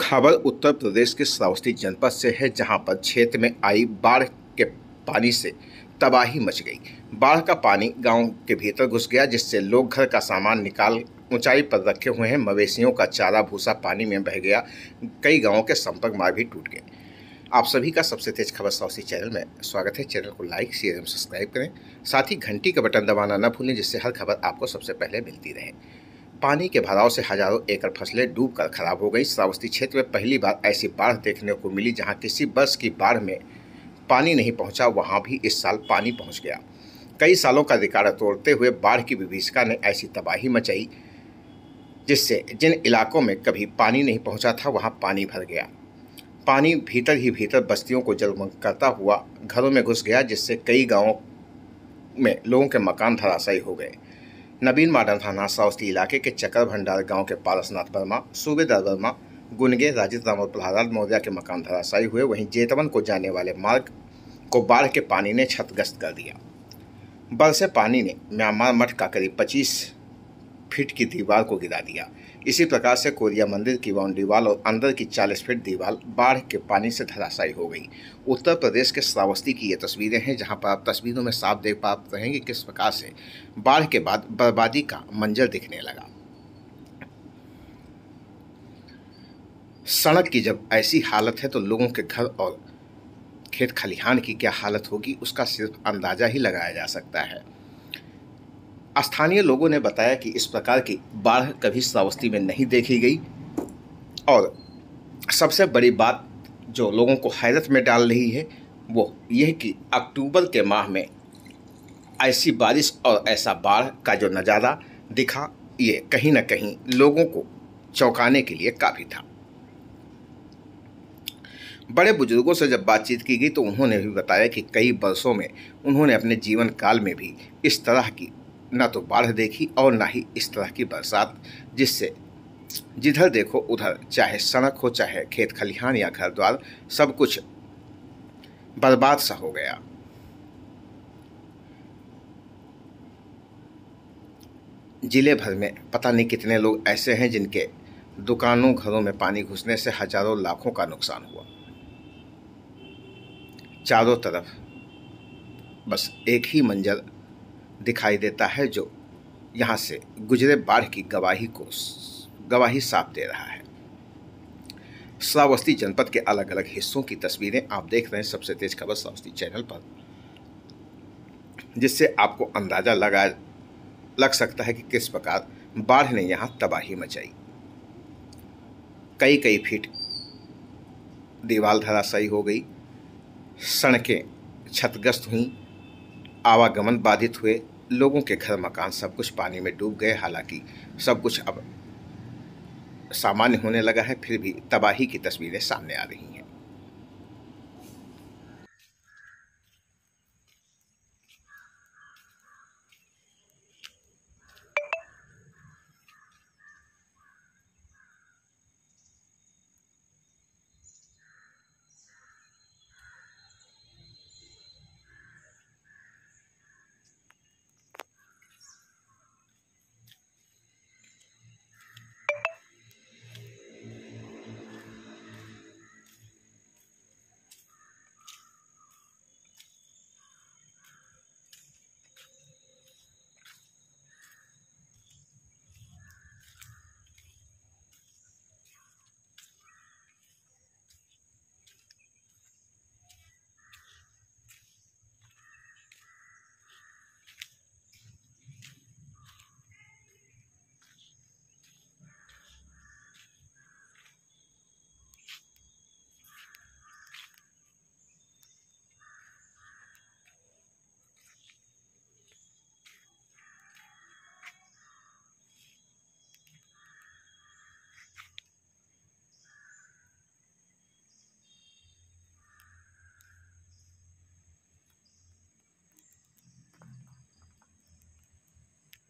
खबर उत्तर प्रदेश के श्रावस्ती जनपद से है जहां पर क्षेत्र में आई बाढ़ के पानी से तबाही मच गई बाढ़ का पानी गांव के भीतर घुस गया जिससे लोग घर का सामान निकाल ऊंचाई पर रखे हुए हैं मवेशियों का चारा भूसा पानी में बह गया कई गांवों के संपर्क मार्ग भी टूट गए आप सभी का सबसे तेज खबर साउसी चैनल में स्वागत है चैनल को लाइक शेयर एवं सब्सक्राइब करें साथ ही घंटी का बटन दबाना न भूलें जिससे हर खबर आपको सबसे पहले मिलती रहे पानी के भराव से हजारों एकड़ फसलें डूबकर खराब हो गई श्रावस्ती क्षेत्र में पहली बार ऐसी बाढ़ देखने को मिली जहां किसी बस की बाढ़ में पानी नहीं पहुंचा वहां भी इस साल पानी पहुंच गया कई सालों का रिकॉर्ड तोड़ते हुए बाढ़ की विभीषिका ने ऐसी तबाही मचाई जिससे जिन इलाकों में कभी पानी नहीं पहुँचा था वहाँ पानी भर गया पानी भीतर ही भीतर बस्तियों को जलमग्न करता हुआ घरों में घुस गया जिससे कई गाँव में लोगों के मकान धराशायी हो गए नबीन माडल थाना साउसली इलाके के चकर भंडार गांव के पारसनाथ वर्मा सूबेदार वर्मा गुनगे राजित राम और प्रहलाद मौर्य के मकान धराशायी हुए वहीं जेतवन को जाने वाले मार्ग को बाढ़ के पानी ने छतग्रस्त कर दिया बरसे पानी ने म्यांमार मठ का करीब 25 फीट की दीवार को गिरा दिया इसी प्रकार से कोरिया मंदिर की बाउंड्री वाल और अंदर की 40 फीट दीवार बाढ़ के पानी से धराशायी हो गई उत्तर प्रदेश के श्रावस्ती की ये तस्वीरें हैं जहां पर आप तस्वीरों में साफ देख पा रहे हैं कि किस प्रकार से बाढ़ के बाद बर्बादी का मंजर दिखने लगा सड़क की जब ऐसी हालत है तो लोगों के घर और खेत खलिहान की क्या हालत होगी उसका सिर्फ अंदाज़ा ही लगाया जा सकता है स्थानीय लोगों ने बताया कि इस प्रकार की बाढ़ कभी श्रावस्ती में नहीं देखी गई और सबसे बड़ी बात जो लोगों को हैरत में डाल रही है वो यह कि अक्टूबर के माह में ऐसी बारिश और ऐसा बाढ़ का जो नज़ारा दिखा ये कहीं ना कहीं लोगों को चौंकाने के लिए काफ़ी था बड़े बुजुर्गों से जब बातचीत की गई तो उन्होंने भी बताया कि कई वर्षों में उन्होंने अपने जीवन काल में भी इस तरह की ना तो बाढ़ देखी और ना ही इस तरह की बरसात जिससे जिधर देखो उधर चाहे सड़क हो चाहे खेत खलिहान या घर द्वार सब कुछ बर्बाद सा हो गया जिले भर में पता नहीं कितने लोग ऐसे हैं जिनके दुकानों घरों में पानी घुसने से हजारों लाखों का नुकसान हुआ चारों तरफ बस एक ही मंजर दिखाई देता है जो यहाँ से गुजरे बाढ़ की गवाही को गवाही साफ दे रहा है श्रावस्ती जनपद के अलग अलग हिस्सों की तस्वीरें आप देख रहे हैं सबसे तेज खबर श्रावस्ती चैनल पर जिससे आपको अंदाज़ा लगा लग सकता है कि किस प्रकार बाढ़ ने यहाँ तबाही मचाई कई कई फीट दीवार धराशायी हो गई सड़कें क्षतग्रस्त हुई आवागमन बाधित हुए लोगों के घर मकान सब कुछ पानी में डूब गए हालांकि सब कुछ अब सामान्य होने लगा है फिर भी तबाही की तस्वीरें सामने आ रही हैं